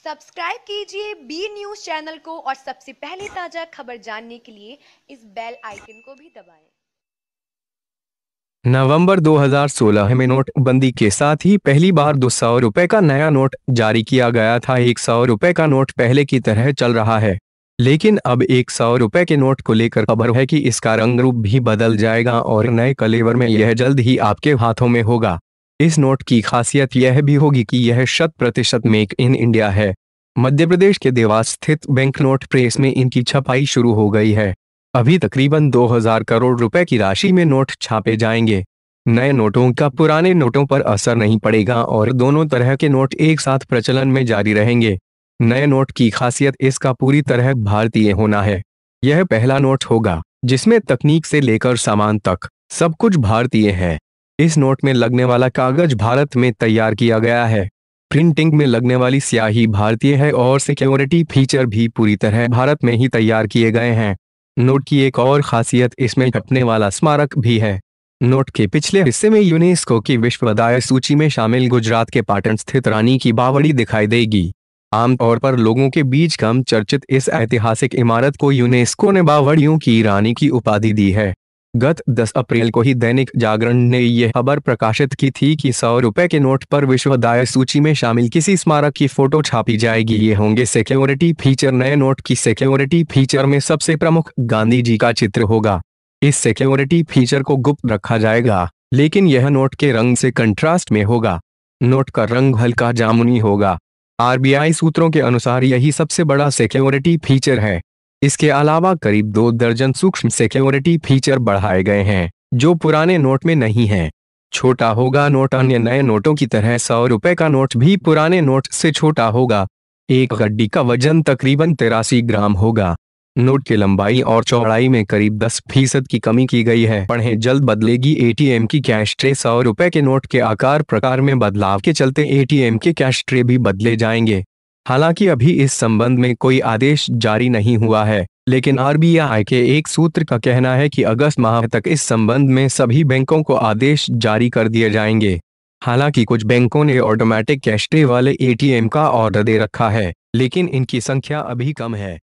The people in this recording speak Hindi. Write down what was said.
सब्सक्राइब कीजिए बी न्यूज चैनल को और सबसे पहले ताजा खबर जानने के लिए इस बेल आइकन को भी दबाएं। नवंबर 2016 में नोटबंदी के साथ ही पहली बार दो सौ रुपए का नया नोट जारी किया गया था एक सौ रुपए का नोट पहले की तरह चल रहा है लेकिन अब एक सौ रुपए के नोट को लेकर खबर है कि इसका रंग रूप भी बदल जाएगा और नए कलेवर में यह जल्द ही आपके हाथों में होगा इस नोट की खासियत यह भी होगी कि यह शत प्रतिशत मेक इन इंडिया है मध्य प्रदेश के देवास स्थित बैंक नोट प्रेस में इनकी छपाई शुरू हो गई है अभी तकरीबन 2000 करोड़ रुपए की राशि में नोट छापे जाएंगे नए नोटों का पुराने नोटों पर असर नहीं पड़ेगा और दोनों तरह के नोट एक साथ प्रचलन में जारी रहेंगे नए नोट की खासियत इसका पूरी तरह भारतीय होना है यह पहला नोट होगा जिसमें तकनीक से लेकर सामान तक सब कुछ भारतीय है इस नोट में लगने वाला कागज भारत में तैयार किया गया है प्रिंटिंग में लगने वाली स्याही भारतीय है और सिक्योरिटी फीचर भी पूरी तरह भारत में ही तैयार किए गए हैं नोट की एक और खासियत इसमें घटने वाला स्मारक भी है नोट के पिछले हिस्से में यूनेस्को की विश्व विश्वदाय सूची में शामिल गुजरात के पाटन स्थित रानी की बावड़ी दिखाई देगी आमतौर पर लोगों के बीच कम चर्चित इस ऐतिहासिक इमारत को यूनेस्को ने बावड़ियों की रानी की उपाधि दी है गत 10 अप्रैल को ही दैनिक जागरण ने यह खबर प्रकाशित की थी कि सौ रुपए के नोट पर विश्व दाय सूची में शामिल किसी स्मारक की फोटो छापी जाएगी ये होंगे सिक्योरिटी फीचर नए नोट की सिक्योरिटी फीचर में सबसे प्रमुख गांधी जी का चित्र होगा इस सिक्योरिटी फीचर को गुप्त रखा जाएगा लेकिन यह नोट के रंग से कंट्रास्ट में होगा नोट का रंग हल्का जामुनी होगा आरबीआई सूत्रों के अनुसार यही सबसे बड़ा सिक्योरिटी फीचर है इसके अलावा करीब दो दर्जन सूक्ष्म सिक्योरिटी फीचर बढ़ाए गए हैं जो पुराने नोट में नहीं है छोटा होगा नोट अन्य नए नोटों की तरह सौ रुपए का नोट भी पुराने नोट से छोटा होगा एक गड्डी का वजन तकरीबन तिरासी ग्राम होगा नोट की लंबाई और चौड़ाई में करीब 10 फीसद की कमी की गई है पढ़ें जल्द बदलेगी एटीएम की कैश ट्रे सौ रुपए के नोट के आकार प्रकार में बदलाव के चलते एटीएम के कैश ट्रे भी बदले जाएंगे हालांकि अभी इस संबंध में कोई आदेश जारी नहीं हुआ है लेकिन आरबीआई के एक सूत्र का कहना है कि अगस्त माह तक इस संबंध में सभी बैंकों को आदेश जारी कर दिए जाएंगे हालांकि कुछ बैंकों ने ऑटोमेटिक कैश ट्रे वाले एटीएम का ऑर्डर दे रखा है लेकिन इनकी संख्या अभी कम है